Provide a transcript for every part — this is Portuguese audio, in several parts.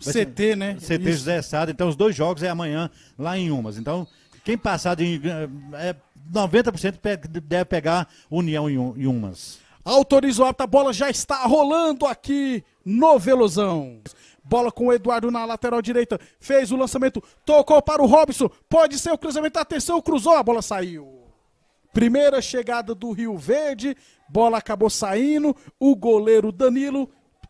CT, né? CT Isso. José Sado. Então, os dois jogos é amanhã lá em Umas. Então, quem passar de. É, 90% deve pegar União em Umas. Autorizou a bola, já está rolando aqui no Velozão. Bola com o Eduardo na lateral direita. Fez o lançamento, tocou para o Robson. Pode ser o cruzamento. Atenção, cruzou, a bola saiu. Primeira chegada do Rio Verde. Bola acabou saindo. O goleiro Danilo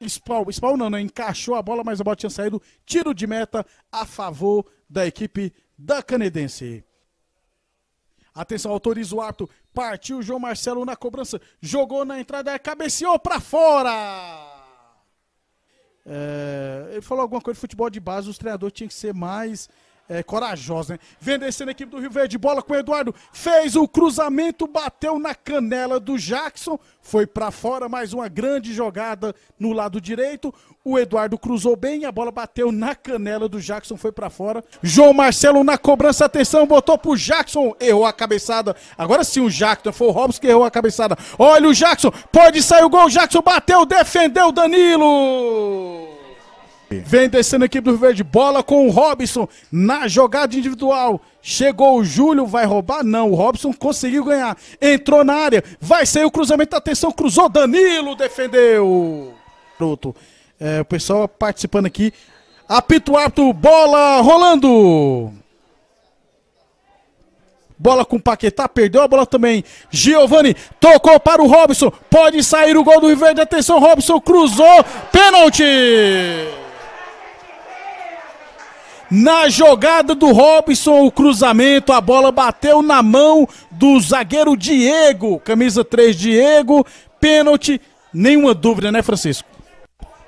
Spawn, Spawn não, né? Encaixou a bola, mas a bola tinha saído. Tiro de meta a favor da equipe da Canedense. Atenção, autoriza o ato. Partiu João Marcelo na cobrança. Jogou na entrada, é, cabeceou para fora. É, ele falou alguma coisa de futebol de base. Os treinadores tinham que ser mais é, corajosa, né? Vem descendo a equipe do Rio Verde, bola com o Eduardo, fez o cruzamento, bateu na canela do Jackson, foi para fora, mais uma grande jogada no lado direito. O Eduardo cruzou bem, a bola bateu na canela do Jackson, foi para fora. João Marcelo na cobrança, atenção, botou pro Jackson, errou a cabeçada. Agora sim o Jackson, foi o Robson que errou a cabeçada. Olha o Jackson, pode sair o gol, Jackson bateu, defendeu o Danilo. Vem descendo a equipe do Rio Verde, bola com o Robson na jogada individual. Chegou o Júlio, vai roubar? Não, o Robson conseguiu ganhar. Entrou na área, vai sair o cruzamento, atenção, cruzou, Danilo defendeu. Pronto. É, o pessoal participando aqui. Apito apto, bola rolando. Bola com o Paquetá, perdeu a bola também. Giovani tocou para o Robson. Pode sair o gol do Rio Verde. Atenção, Robson cruzou. Pênalti! Na jogada do Robson, o cruzamento, a bola bateu na mão do zagueiro Diego, camisa 3 Diego, pênalti, nenhuma dúvida, né, Francisco?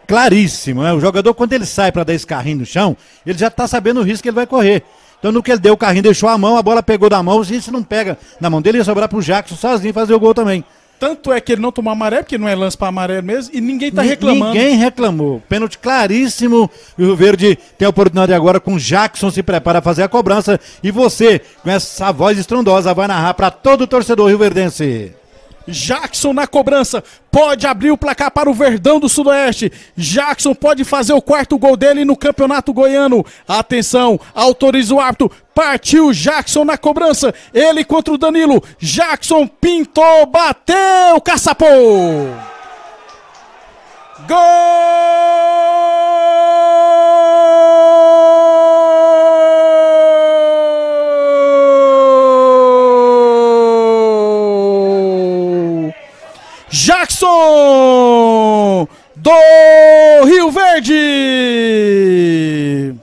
Claríssimo, né? O jogador, quando ele sai para dar esse carrinho no chão, ele já tá sabendo o risco que ele vai correr. Então, no que ele deu, o carrinho deixou a mão, a bola pegou da mão, e isso não pega na mão dele, ia sobrar pro Jackson sozinho fazer o gol também. Tanto é que ele não tomou amarelo, porque não é lance para amarelo mesmo, e ninguém está reclamando. Ninguém reclamou. Pênalti claríssimo. E o Rio Verde tem a oportunidade agora com o Jackson, se prepara a fazer a cobrança. E você, com essa voz estrondosa, vai narrar para todo o torcedor rioverdense. Jackson na cobrança, pode abrir o placar para o Verdão do Sudoeste. Jackson pode fazer o quarto gol dele no Campeonato Goiano. Atenção, autoriza o árbitro. Partiu Jackson na cobrança, ele contra o Danilo. Jackson pintou, bateu, caçapou. Gol! Jackson do Rio Verde.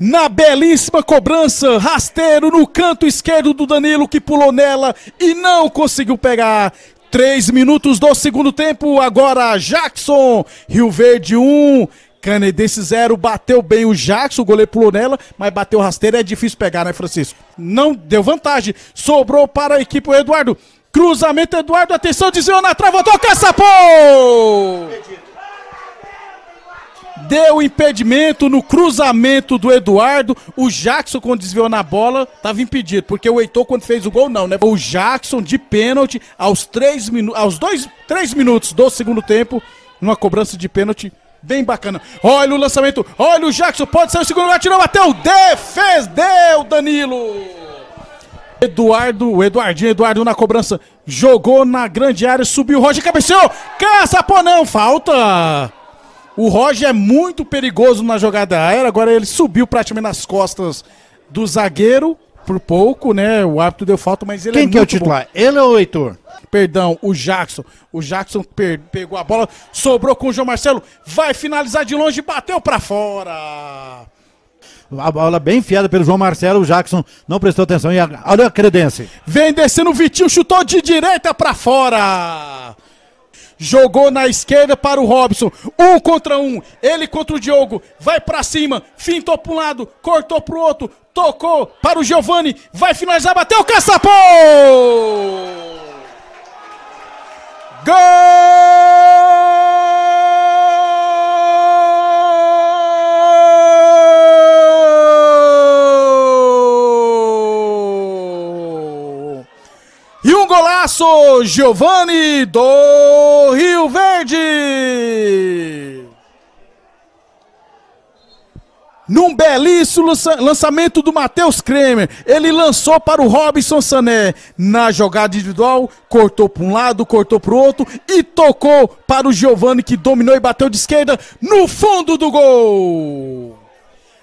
Na belíssima cobrança, rasteiro no canto esquerdo do Danilo que pulou nela e não conseguiu pegar. Três minutos do segundo tempo, agora Jackson, Rio Verde 1, um, Canedense 0, bateu bem o Jackson, o goleiro pulou nela, mas bateu rasteiro, é difícil pegar, né, Francisco? Não deu vantagem, sobrou para a equipe, o Eduardo. Cruzamento, Eduardo, atenção, desviou na trava, toca essa Deu impedimento no cruzamento do Eduardo. O Jackson, quando desviou na bola, estava impedido. Porque o Heitor, quando fez o gol, não, né? O Jackson, de pênalti, aos, três aos dois, três minutos do segundo tempo, numa cobrança de pênalti, Bem bacana. Olha o lançamento. Olha o Jackson. Pode ser o segundo. Atirou, bateu. Defendeu Danilo. Eduardo, o Eduardinho, Eduardo na cobrança, jogou na grande área, subiu, o Roger cabeceou, pô não, falta! O Roger é muito perigoso na jogada aérea, agora ele subiu praticamente nas costas do zagueiro, por pouco, né, o árbitro deu falta, mas ele é Quem é que é o titular? Bom. Ele ou o Heitor? Perdão, o Jackson. O Jackson pegou a bola, sobrou com o João Marcelo, vai finalizar de longe, bateu para fora! A bola bem enfiada pelo João Marcelo, o Jackson não prestou atenção. E a, olha a credência. Vem descendo o Vitinho, chutou de direita para fora jogou na esquerda para o Robson. Um contra um, ele contra o Diogo. Vai para cima, fintou para um lado, cortou para o outro, tocou para o Giovani, vai finalizar, bateu, o caçapão! Gol! nosso Giovanni do Rio Verde. Num belíssimo lançamento do Matheus Kremer, ele lançou para o Robson Sané. Na jogada individual, cortou para um lado, cortou para o outro e tocou para o Giovanni que dominou e bateu de esquerda no fundo do gol.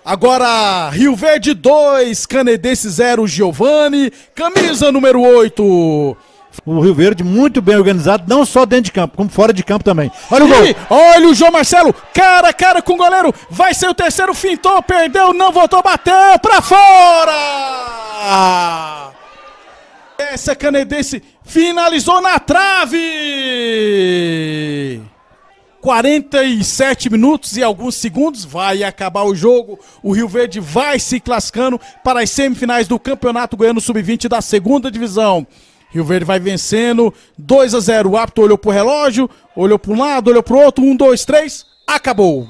Agora, Rio Verde 2, Canedense 0, Giovanni, camisa número 8. O Rio Verde muito bem organizado, não só dentro de campo, como fora de campo também. Olha o gol. E olha o João Marcelo, cara a cara com o goleiro. Vai ser o terceiro, fintou, perdeu, não voltou, bateu pra fora! Essa canedense finalizou na trave! 47 minutos e alguns segundos vai acabar o jogo. O Rio Verde vai se classificando para as semifinais do Campeonato Goiano Sub-20 da segunda divisão. Rio Verde vai vencendo. 2 a 0. O apto olhou pro relógio, olhou para um lado, olhou pro outro. 1, 2, 3. Acabou.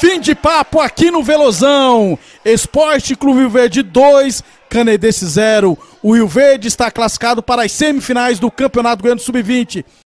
Fim de papo aqui no Velozão. Esporte Clube Rio Verde 2, Canedense 0. O Rio Verde está classificado para as semifinais do Campeonato Goiano Sub-20.